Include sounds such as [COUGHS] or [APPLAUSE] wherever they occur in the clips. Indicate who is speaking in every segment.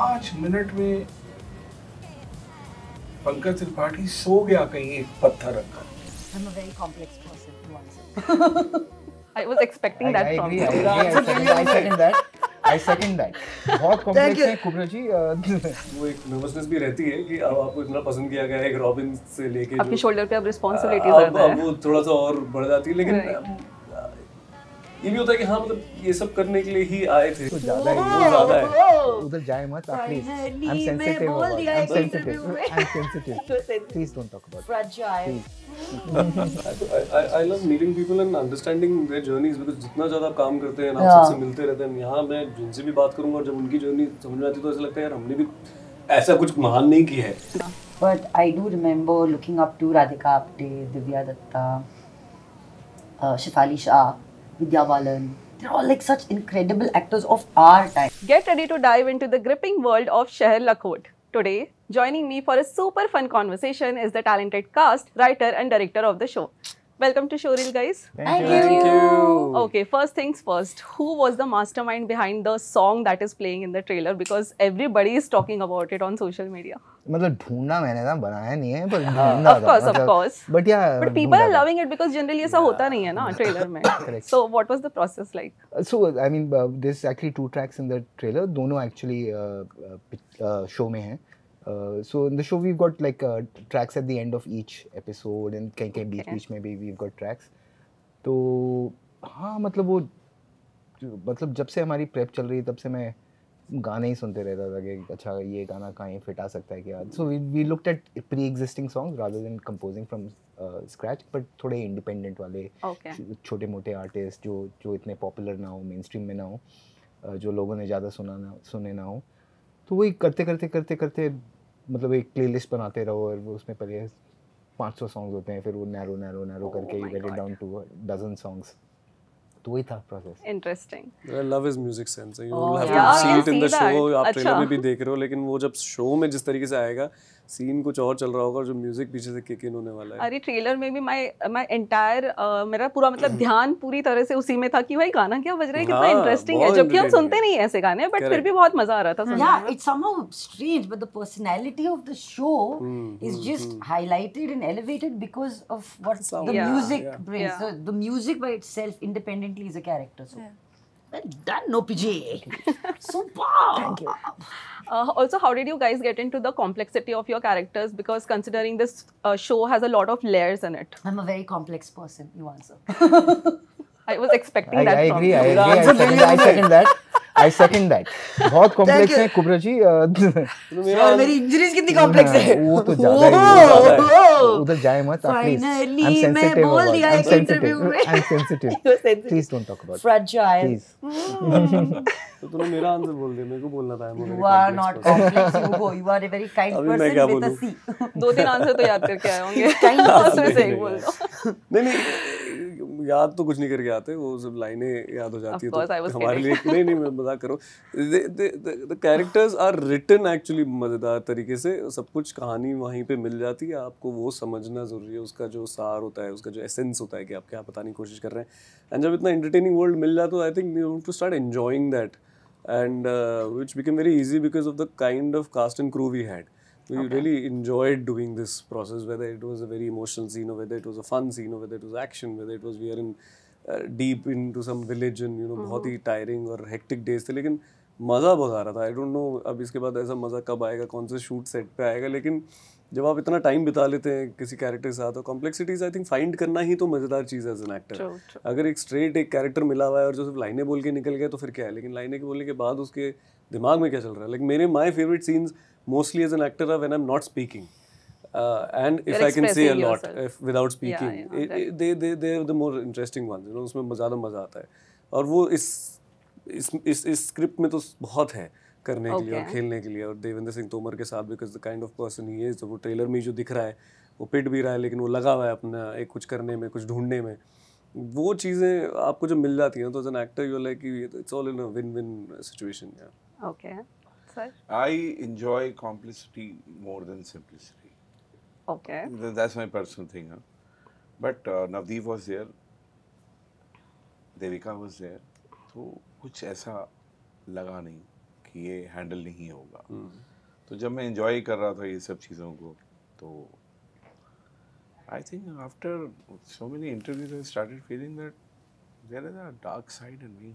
Speaker 1: पांच मिनट में पंकज त्रिपाठी सो गया कहीं एक पत्थर रखकर
Speaker 2: I was expecting I, that I from agree, you. I, agree, I, second, I second that.
Speaker 3: I second that. बहुत complex है कुबरा जी
Speaker 4: वो एक nervousness भी रहती है कि अब आपको इतना पसंद किया गया है एक Robin से लेके आपके shoulder पे अब responsibility आ रही है अब वो थोड़ा सा और बढ़ जाती है लेकिन ये भी होता है कि हाँ मतलब ये सब करने के लिए ही आए थे तो ज्यादा है बहुत ज्यादा है
Speaker 3: उधर जाए मत आप please I am
Speaker 5: sensitive I am sensitive I am sensitive please don't talk about fragile
Speaker 4: I love meeting people and understanding their journeys because जितना ज्यादा काम करते हैं आप हाँ। सबसे मिलते रहते हैं यहाँ मैं जिनसे भी बात करूंगा और जब उनकी जर्नी समझ में आती तो ऐसा लगता है यार हमने भी ऐसा कुछ महान नहीं किया है
Speaker 5: but I do remember looking up to Radhika Apte Divya Dutta Shefali Shah Vidya Balan. They're all like such incredible actors of our time.
Speaker 2: Get ready to dive into the gripping world of Sheher Lakhot Today, joining me for a super fun conversation is the talented cast, writer and director of the show. Welcome to Shoril, guys. Thank, Thank you. Thank you. Okay, first things first. Who was the mastermind behind the song that is playing in the trailer? Because everybody is talking about it on social media.
Speaker 3: मतलब ढूंढना मैंने ना बनाया नहीं है पर ढूंढना of course of course but yeah but people are loving
Speaker 2: it because generally ऐसा होता नहीं है ना ट्रेलर में so what was the process like
Speaker 3: so I mean uh, there's actually two tracks in the trailer दोनों actually uh, uh, show में हैं सो uh, so in the show we've got like uh, tracks at the end of each episode and कहीं कहीं बीच बीच में भी we've got tracks तो हाँ मतलब वो मतलब जब से हमारी प्रेप चल रही तब से मैं गाने ही सुनते रहता था कि अच्छा ये गाना कहाँ फिट आ सकता है क्या so we looked at pre existing song rather than composing from scratch but थोड़े इंडिपेंडेंट वाले okay. छोटे मोटे आर्टिस्ट जो जो इतने पॉपुलर ना हो मेन स्ट्रीम में ना हो uh, जो लोगों ने ज़्यादा सुना ना सुने ना हो तो वही करते करते करते करते मतलब एक प्लेलिस्ट बनाते रहो और वो उसमें पहले पाँच सौ सॉन्ग्स होते हैं फिर वो नैरो नैरो नैरो oh, करके you get it down to dozen songs तो वही था
Speaker 4: process
Speaker 2: interesting
Speaker 4: I love his music sense you will have to see it in the show आप ट्रेलर अच्छा. में भी देख रहे हो लेकिन वो जब शो में जिस तरीके से आएगा सीन कुछ और चल रहा होगा जो म्यूजिक पीछे से किक इन होने वाला है
Speaker 2: अरे ट्रेलर में भी माय माय एंटायर मेरा पूरा मतलब ध्यान पूरी तरह से उसी में था कि भाई गाना क्या बज रहा है कितना इंटरेस्टिंग हाँ, है जबकि हम सुनते नहीं ऐसे गाने बट फिर भी बहुत मजा आ रहा था सुनने या it's somehow
Speaker 5: strange but the personality of the show is just highlighted and elevated because of what the music brings the music by itself independently is a character so Well done, OPG.
Speaker 2: Super. Thank you. Uh, also, how did you guys get into the complexity of your characters? Because considering this uh, show has a lot of layers in it. I'm a very complex person, you answer. [LAUGHS] I was expecting I, that. I from agree. You. I
Speaker 3: agree. I second, I second that. [LAUGHS] [LAUGHS] I second that बहुत complex है कुबरा जी
Speaker 5: मेरा मेरी injuries कितनी complex है वो तो ज्यादा उधर जाए मत प्लीज आई एम सेंसिटिव मैं बोल दिया एक इंटरव्यू में I am sensitive please don't talk about fragile
Speaker 4: तो तूने मेरा आंसर बोल दिया मेरे को बोलना था you are not complex
Speaker 5: you go you are a very kind person with a C दो तीन आंसर तो याद करके आए होंगे काइंड
Speaker 4: पर्सन से बोल दो नहीं नहीं याद तो कुछ नहीं करके आते वो सब लाइनें याद हो जाती है तो हमारे लिए नहीं नहीं मैं मजाक करो the characters are written actually मज़ेदार तरीके से सब कुछ कहानी वहीं पे मिल जाती है आपको वो समझना ज़रूरी है उसका जो सार होता है उसका जो एसेंस होता है कि आप क्या बताने की कोशिश कर रहे हैं एंड जब इतना इंटरटेनिंग वर्ल्ड मिल जाता है I think you to start enjoying that and which became very easy because of the kind of cast and crew we had We okay. really enjoyed doing this process, whether it was a very emotional scene or whether it was a fun scene or whether it was action, whether it was we are in uh, deep into some village and you know mm-hmm. ही tiring or hectic days the lekin maza bahut aa raha tha i don't know ab iske baad aisa maza kab aayega kaun se shoot set pe aayega lekin जब आप इतना time बिता लेते हैं किसी character के साथ और कॉम्प्लेक्सिटीज आई थिंक फाइंड करना ही तो मज़ेदार चीज़ है एज एन एक्टर अगर एक स्ट्रेट एक कैरेक्टर मिला हुआ है और जो सिर्फ लाइनें बोल के निकल गए तो फिर क्या है लेकिन लाइनें के बोलने के बाद उसके दिमाग में क्या चल रहा है लाइक मेरे my favourite scenes mostly as an actor when I'm not speaking. Uh, and if I can say a yourself. lot if, without speaking, yeah, yeah, it, it, they they they are the more interesting ones. You know, उसमें ज़्यादा मज़ा आता है और वो इस इस इस इस स्क्रिप्ट में तो बहुत है करने okay. के लिए और खेलने के लिए और देवेंद्र सिंह तोमर के साथ because the kind of person he is वो ट्रेलर में जो दिख रहा है वो पिट भी रहा है लेकिन वो लगा हुआ है अपना एक कुछ करने में कुछ ढूंढने में वो चीज़ें आपको जब मिल जाती हैं तो as an actor you like it's all in win win situation
Speaker 2: okay sir?
Speaker 4: I
Speaker 1: enjoy complexity more than simplicity. Okay. That's my personal thing. Huh? But uh, Navdeep was there, Devika was there तो कुछ ऐसा लगा नहीं कि ये handle नहीं होगा hmm. तो जब मैं इन्जॉय कर रहा था ये सब चीज़ों को तो I think after so many interviews I started feeling that there is a dark side in me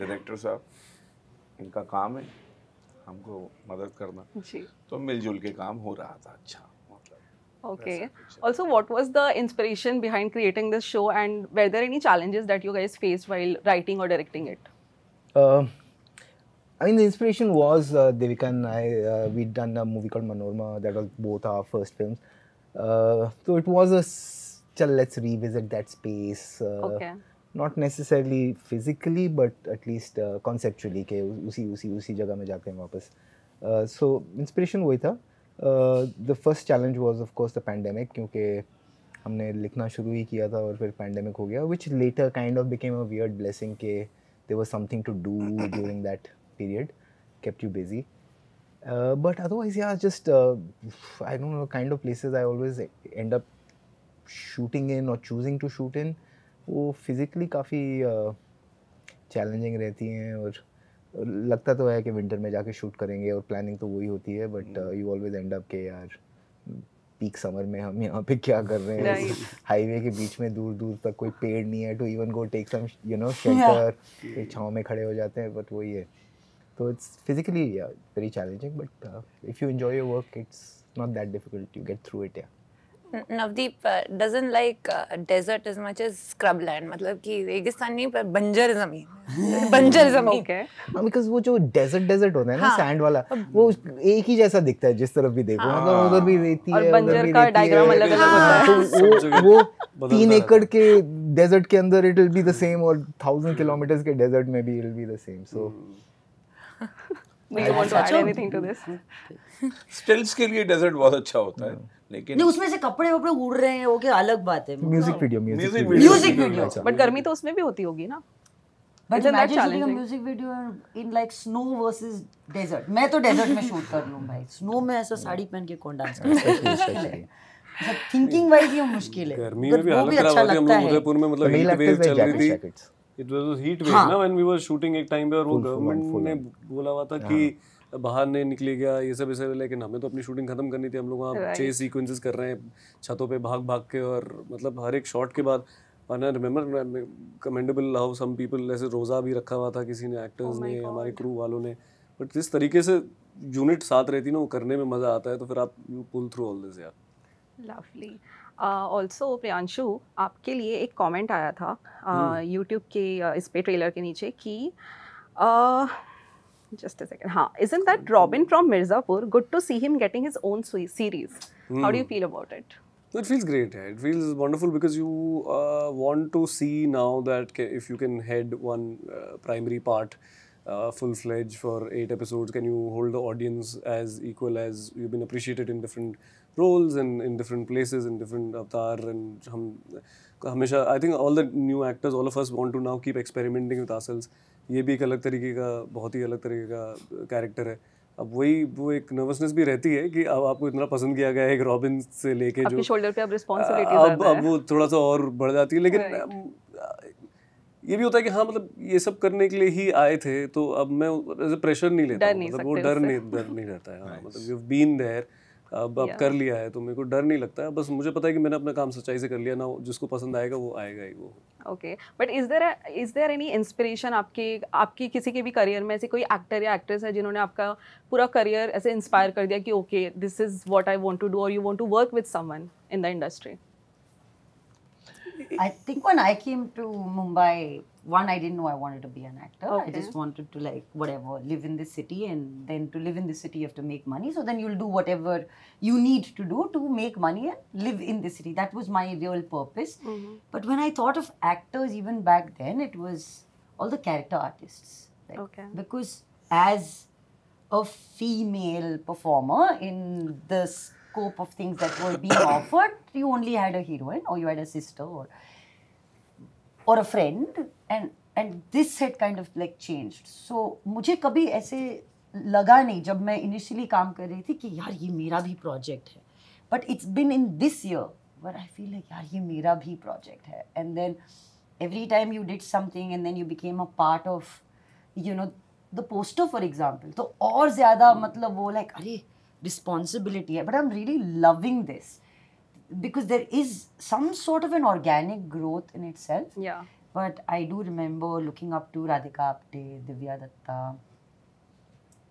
Speaker 1: director साहब इनका काम है हमको मदद करना जी तो मिलजुल के काम हो रहा था अच्छा
Speaker 2: Okay. Also, what was the inspiration behind creating this show, and were there any challenges that you guys faced while writing or directing it?
Speaker 3: Uh, I mean, the inspiration was uh, Devika and I. Uh, we'd done a movie called Manorama. That was both our first films. Uh, so it was a let's revisit that space. okay. Not necessarily physically but at least conceptually के उसी उसी उसी जगह में जाते हैं वापस सो uh, inspiration वही था the first challenge was of course the pandemic क्योंकि हमने लिखना शुरू ही किया था और फिर पैंडमिक हो गया which later kind of became a weird blessing के they was something to do during that period kept you busy but otherwise are just I don't know kind of places I always end up shooting in और choosing to shoot in वो physically काफ़ी challenging रहती हैं और लगता तो है कि विंटर में जाके शूट करेंगे और प्लानिंग तो वही होती है but you always end up के यार पीक समर में हम यहाँ पे क्या कर रहे हैं हाईवे के बीच में दूर दूर तक कोई पेड़ नहीं है to even go take some you know shelter छाँव में खड़े हो जाते हैं बट वही है तो it's physically very challenging but if you enjoy your work it's not that difficult you get through it या
Speaker 5: Navdeep doesn't like desert is much as scrub land मतलब कि रेगिस्तान नहीं पर बंजर जमीन [LAUGHS] बंजर जमीन ओके
Speaker 3: बिकॉज हाँ, वो जो डेजर्ट डेजर्ट होता है ना सैंड हाँ। वाला वो एक ही जैसा दिखता है जिस तरफ भी देखो हाँ। मतलब उधर भी रेती है और बंजर का डायग्राम अलग अलग होता है तो वो वो तीन एकड़ के डेजर्ट के अंदर it will be the same और 1000 किलोमीटर के डेजर्ट में भी it will be the same
Speaker 1: so [LAUGHS] अच्छा हाँ। उसमें
Speaker 2: से कपड़े वपड़े उड़ रहे हैं वो क्या अलग बात है music
Speaker 1: video music video but
Speaker 2: गर्मी तो उसमें भी होती होगी ना music
Speaker 5: video in like snow versus desert मैं तो डेजर्ट में शूट कर लूं भाई स्नो में ऐसा साड़ी पहन के कौन डांस [LAUGHS] कर है थिंकिंग वाइज मतलब ये मुश्किल है गर्मी में भी हालत खराब
Speaker 4: अच्छा है इट वाज हीट वेव ना व्हेन वी वर शूटिंग एक टाइम पे और वो गवर्नमेंट ने बोला हुआ था हाँ। कि बाहर नहीं निकले गया ये सब ऐसे लेकिन हमें तो अपनी शूटिंग खत्म करनी थी हम लोग वहाँ छह चेस सीक्वेंसेस कर रहे हैं छतों पे भाग भाग के और मतलब हर एक शॉट के बाद I remember commendable how some people ऐसे रोज़ा भी रखा हुआ था किसी ने एक्टर्स oh ने हमारे क्रू वालों ने बट जिस तरीके से यूनिट साथ रहती ना वो करने में मज़ा आता है तो फिर आप you pull through all this यार
Speaker 2: लवली ऑल्सो प्रियांशु आपके लिए एक कमेंट आया था यूट्यूब के इस पे ट्रेलर के नीचे कि just a second. Huh. Isn't that Robin from Mirzapur? Good to see him getting his own series. Mm. How do you feel about it?
Speaker 4: It feels great. It feels wonderful because you uh, want to see now that if you can head one uh, primary part uh, full fledged for eight episodes, can you hold the audience as equal as you've been appreciated in different roles and in different places in different avatar and hum हमेशा I think all the new actors all of us want to now keep experimenting with ourselves ये भी एक अलग तरीके का बहुत ही अलग तरीके का कैरेक्टर है अब वही वो एक नर्वसनेस भी रहती है कि अब आपको इतना पसंद किया गया है एक रॉबिन से लेके जो शोल्डर पे अब रिस्पॉन्सिबिलिटी अब अब वो थोड़ा सा और बढ़ जाती है लेकिन ये भी होता है कि हाँ मतलब ये सब करने के लिए ही आए थे तो अब मैं प्रेशर नहीं लेता डर नहीं मतलब वो डर नहीं डर नहीं रहता है हाँ, [LAUGHS] मतलब यू बीन देयर अब अब कर लिया है तो मेरे को डर नहीं लगता बस मुझे पता है कि मैंने अपना काम सच्चाई से कर लिया ना जिसको पसंद आएगा वो आएगा ही वो
Speaker 2: okay but is there is there any inspiration आपके आपकी किसी के भी करियर में ऐसे कोई एक्टर या एक्ट्रेस है जिन्होंने आपका पूरा करियर ऐसे इंस्पायर कर दिया कि okay this is what I want to do और you want to work with someone in the industry
Speaker 5: I think one I came to Mumbai one, I didn't know I wanted to be an actor. Okay. I just wanted to like whatever, live in this city, and then to live in this city, you have to make money. So then you'll do whatever you need to do to make money and live in this city. That was my real purpose. Mm-hmm. But when I thought of actors, even back then, it was all the character artists. okay. Because as a female performer in the scope of things that were being [COUGHS] offered, you only had a heroine or you had a sister or or a friend and and this set kind of like change so मुझे कभी ऐसे लगा नहीं जब मैं initially काम कर रही थी कि यार ये मेरा भी प्रोजेक्ट है but it's been in this year were I feel like यार ये मेरा भी प्रोजेक्ट है and then every time you did something and then you became a part of you know the poster for example तो और ज़्यादा hmm. मतलब वो लाइक अरे रिस्पॉन्सिबिलिटी है but I am really loving this because there is some sort of an organic growth in itself But I do remember looking up to Radhika Apte, Divya Datta,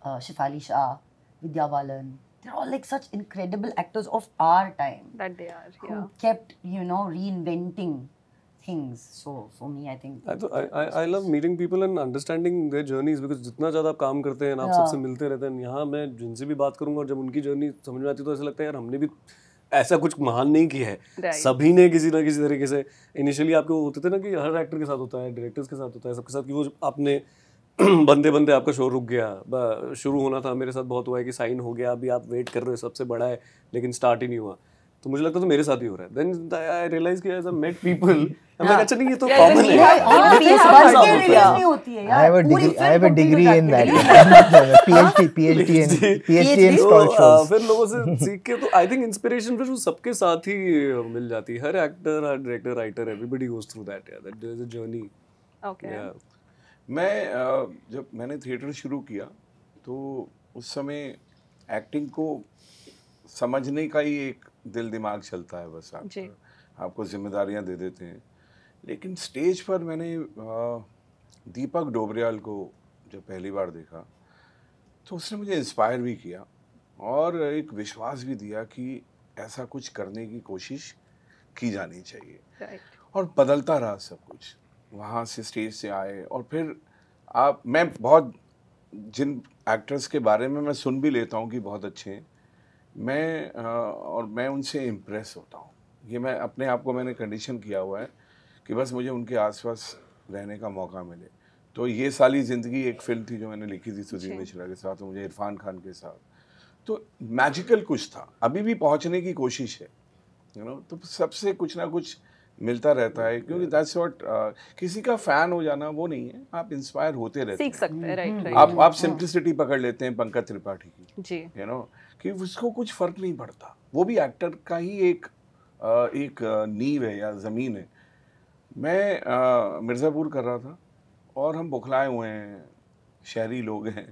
Speaker 5: uh, Shifali Shah, Vidya Balan. They're all like such incredible actors of our time. That they are, yeah. Who kept, you know, reinventing things. So for me, I think. I, I, I, I
Speaker 4: love meeting people and understanding their journeys because जितना ज़्यादा आप काम करते हैं आप yeah. सबसे मिलते रहते हैं यहाँ मैं जिनसे भी बात करूँगा और जब उनकी जर्नी समझ में आती है तो ऐसा लगता है यार हमने भी ऐसा कुछ महान नहीं किया है सभी ने किसी ना किसी तरीके से इनिशियली वो होते थे ना कि हर एक्टर के साथ होता है डायरेक्टर्स के साथ होता है सबके साथ कि वो आपने [CLEARS THROAT] बंदे बंदे आपका शो रुक गया शुरू होना था मेरे साथ बहुत हुआ है कि साइन हो गया अभी आप वेट कर रहे हो सबसे बड़ा है लेकिन स्टार्ट ही नहीं हुआ तो मुझे लगता तो मेरे साथ ही हो रहा है देन आई रियलाइज किया as a met people I am अच्छा नहीं ये तो कॉमन है और ये नहीं होती है I have a degree I have
Speaker 3: a degree in that PhD PhD in PhD in stall shows फिर
Speaker 4: लोगों से सीख के तो आई थिंक इंस्पिरेशन फिर सबके साथ ही uh, मिल जाती है हर एक्टर हर director writer everybody goes through that यार that is a journey okay मैं uh, जब
Speaker 1: मैंने थिएटर शुरू किया तो उस समय एक्टिंग को समझने का ही एक दिल दिमाग चलता है बस आप जी. आपको जिम्मेदारियां दे देते हैं लेकिन स्टेज पर मैंने दीपक डोबरियाल को जब पहली बार देखा तो उसने मुझे इंस्पायर भी किया और एक विश्वास भी दिया कि ऐसा कुछ करने की कोशिश की जानी चाहिए और बदलता रहा सब कुछ वहाँ से स्टेज से आए और फिर आप मैं बहुत जिन एक्टर्स के बारे में मैं सुन भी लेता हूँ कि बहुत अच्छे हैं मैं और मैं उनसे इम्प्रेस होता हूँ ये मैं अपने आप को मैंने कंडीशन किया हुआ है कि बस मुझे उनके आसपास रहने का मौका मिले तो ये साली ज़िंदगी एक फिल्म थी जो मैंने लिखी थी सुधीर मिश्रा के साथ और मुझे इरफान खान के साथ तो मैजिकल कुछ था अभी भी पहुँचने की कोशिश है यू नो तो सबसे कुछ ना कुछ मिलता रहता है क्योंकि दैट्स व्हाट uh, किसी का फैन हो जाना वो नहीं है आप इंस्पायर होते रहते सीख
Speaker 2: सकते हैं राइट राइट हम्म, आप आप सिंप्लिसिटी
Speaker 1: हाँ। पकड़ लेते हैं पंकज त्रिपाठी की जी यू नो कि उसको कुछ फर्क नहीं पड़ता वो भी एक्टर का ही एक uh, एक uh, नींव है या ज़मीन है मैं मिर्ज़ापुर कर रहा था और हम बुखलाए हुए हैं शहरी लोग हैं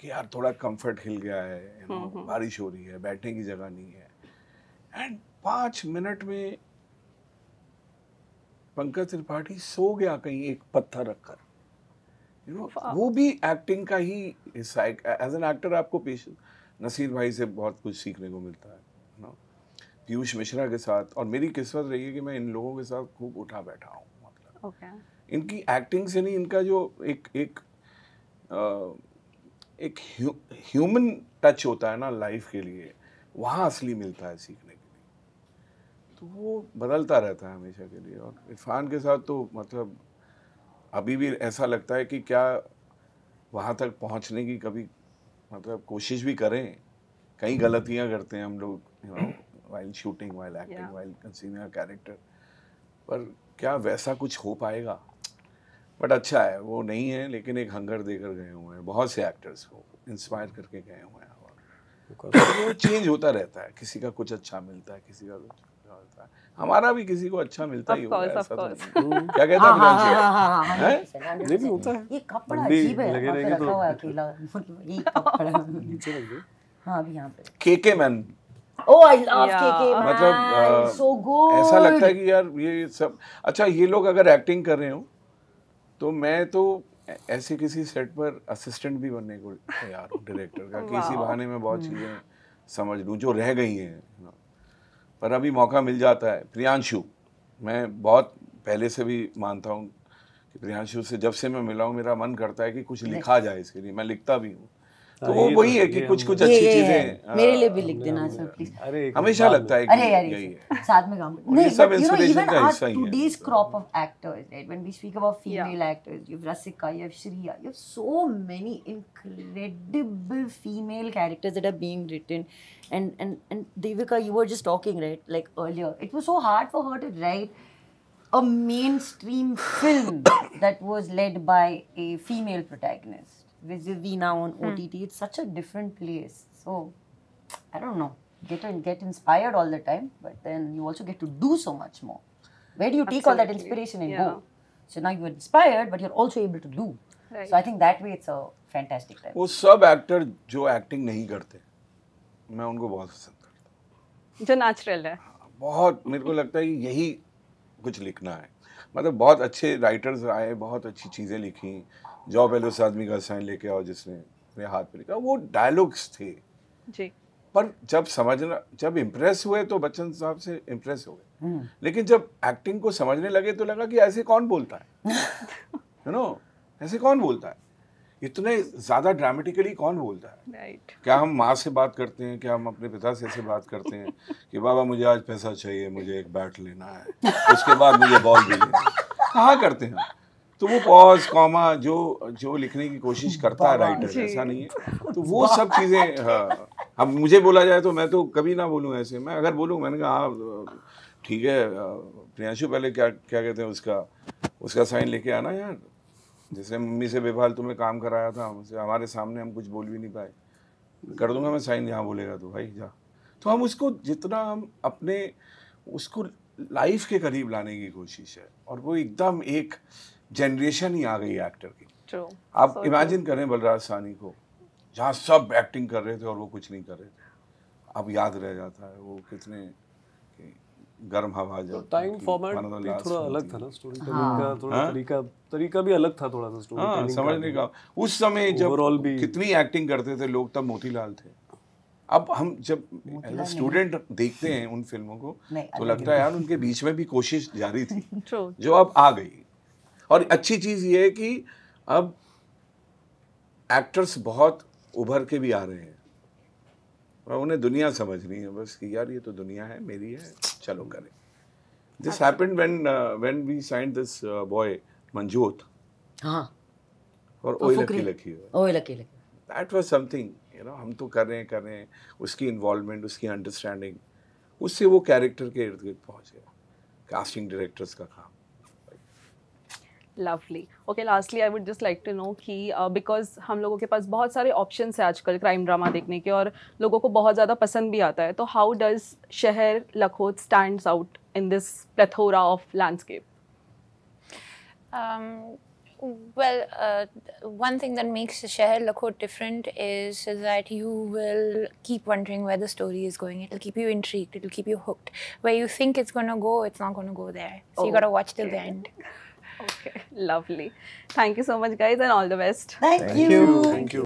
Speaker 1: कि यार थोड़ा कंफर्ट हिल गया है हम्म, हम्म। बारिश हो रही है बैठने की जगह नहीं है एंड पाँच मिनट में पंकज त्रिपाठी सो गया कहीं एक पत्थर रखकर यू नो वो भी एक्टिंग का ही हिस्सा है एज एन एक्टर आपको पेश नसीर भाई से बहुत कुछ सीखने को मिलता है नो पीयूष मिश्रा के साथ और मेरी किस्मत रही है कि मैं इन लोगों के साथ खूब उठा बैठा हूँ
Speaker 4: मतलब okay.
Speaker 1: इनकी एक्टिंग से नहीं इनका जो एक एक आ, एक ह्यूमन टच होता है ना लाइफ के लिए वहाँ असली मिलता है सीख तो वो बदलता रहता है हमेशा के लिए और इरफान के साथ तो मतलब अभी भी ऐसा लगता है कि क्या वहाँ तक पहुँचने की कभी मतलब कोशिश भी करें कई गलतियाँ करते हैं हम लोग while shooting while acting while conceiving character पर क्या वैसा कुछ हो पाएगा बट अच्छा है वो नहीं है लेकिन एक हंगर देकर गए हुए हैं बहुत से एक्टर्स को इंस्पायर करके गए हुए हैं और वो चेंज होता रहता है किसी का कुछ अच्छा मिलता है किसी का कुछ मिलता हमारा भी किसी को अच्छा मिलता ही होगा तो
Speaker 5: क्या
Speaker 1: कहता हाँ, हाँ, हाँ, है ये भी होता
Speaker 5: है ये कपड़ा अजीब है लगे रहेंगे तो अकेला नीचे रख हां अभी यहां पे KK man Oh, I love KK
Speaker 1: man. मतलब uh, so good. ऐसा लगता है कि यार ये सब अच्छा ये लोग अगर एक्टिंग कर रहे हो तो मैं तो ऐसे किसी सेट पर असिस्टेंट भी बनने को तैयार हूँ डायरेक्टर का [LAUGHS] किसी बहाने में बहुत hmm. चीज़ें समझ लूँ जो रह गई हैं पर अभी मौका मिल जाता है प्रियांशु मैं बहुत पहले से भी मानता हूँ कि प्रियांशु से जब से मैं मिला हूँ मेरा मन करता है कि कुछ लिखा जाए इसके लिए मैं लिखता भी हूँ तो वो वही तो है कि कुछ कुछ अच्छी चीजें मेरे हाँ। लिए
Speaker 5: भी लिख देना सर प्लीज हमेशा लगता है अरे यार साथ में काम नहीं सब इंस्पिरेशन का हिस्सा ही है today's crop of actors right when we speak about female actors you have Rasika you have Shriya you have so many incredible female characters that are being written and and and Devika you were just talking right like earlier it was so hard for her to write a mainstream film that was led by a female protagonist vis-a-vis now on mm. OTT. It's such a different place. So I don't know. Get and get inspired all the time, but then you also get to do so much more. Where do you Absolutely. take all that inspiration and yeah. go? So now you're inspired, but you're also able to do. Right. So I think that way it's a fantastic time. वो
Speaker 1: सब actor जो acting नहीं करते, मैं उनको बहुत पसंद करता
Speaker 2: हूँ. जो नेचुरल है.
Speaker 1: बहुत मेरे को लगता है कि यही कुछ लिखना है मतलब बहुत अच्छे राइटर्स आए बहुत अच्छी चीज़ें लिखी जाओ पहले उस आदमी का साइन लेके आओ जिसने अपने हाथ पे लिखा वो डायलॉग्स थे जी पर जब समझना जब इम्प्रेस हुए तो बच्चन साहब से इम्प्रेस हो गए हम्म। लेकिन जब एक्टिंग को समझने लगे तो लगा कि ऐसे कौन बोलता है यू [LAUGHS] नो ऐसे कौन बोलता है इतने ज़्यादा ड्रामेटिकली कौन बोलता
Speaker 2: है right.
Speaker 1: क्या हम माँ से बात करते हैं क्या हम अपने पिता से ऐसे बात करते हैं कि बाबा मुझे आज पैसा चाहिए मुझे एक बैट लेना है उसके बाद मुझे बॉल मिले कहाँ करते हैं तो वो पॉज कॉमा जो जो लिखने की कोशिश करता है राइटर ऐसा नहीं है तो वो सब चीज़ें हाँ मुझे बोला जाए तो मैं तो कभी ना बोलूँ ऐसे मैं अगर बोलूँ मैंने कहा हाँ ठीक है प्रियांशु पहले क्या क्या कहते हैं उसका उसका साइन लेके आना यार जैसे मम्मी से बेफाल तुम्हें काम कराया था हमसे हमारे सामने हम कुछ बोल भी नहीं पाए कर दूंगा मैं साइन यहाँ बोलेगा तो भाई जा तो हम उसको जितना हम अपने उसको लाइफ के करीब लाने की कोशिश है और वो एकदम एक, दम एक जनरेशन ही आ गई एक्टर की
Speaker 4: आप आप so इमेजिन
Speaker 1: करें बलराज सानी को जहाँ सब एक्टिंग कर रहे थे और वो कुछ नहीं कर रहे थे अब याद रह जाता है वो कितने गर्म हवा जो टाइम फॉर्मेट भी थोड़ा अलग था ना स्टोरी हाँ। का हाँ। थोड़ा हाँ?
Speaker 4: तरीका तरीका भी अलग था थोड़ा सा स्टोरी हाँ, समझने का
Speaker 1: उस समय जब भी कितनी एक्टिंग करते थे लोग तब मोतीलाल थे अब हम जब स्टूडेंट देखते हैं उन फिल्मों को तो लगता है यार उनके बीच में भी कोशिश जारी थी [LAUGHS] जो अब आ गई और अच्छी चीज़ ये है कि अब एक्टर्स बहुत उभर के भी आ रहे हैं और उन्हें दुनिया समझ नहीं है बस कि यार ये तो दुनिया है मेरी है चलो करें this happened when when we signed this boy Manjot हाँ और Oye Lucky Lucky
Speaker 5: Oye Lucky Lucky
Speaker 1: that was something you know हम तो कर रहे हैं कर रहे हैं उसकी इन्वॉल्वमेंट उसकी अंडरस्टैंडिंग उससे वो कैरेक्टर के इर्द गिर्द पहुँच गया कास्टिंग डायरेक्टर्स का काम
Speaker 2: lovely okay lastly I would just like to know कि बिकॉज uh, हम लोगों के पास बहुत सारे ऑप्शन है आजकल क्राइम ड्रामा देखने के और लोगों को बहुत ज़्यादा पसंद भी आता है तो how does Shehar Lakhot stand out in this plethora of landscape
Speaker 5: Well, uh, one thing that makes the Sheher Lakhot different is that you will keep wondering where the story is going. It'll keep you intrigued. It'll keep you hooked. Where you think it's going to go, it's not going to go there. So oh, you got to watch till
Speaker 2: okay. the end. Okay, [LAUGHS] lovely. Thank you so much, guys, and all the best. Thank, Thank you. you. Thank
Speaker 5: you.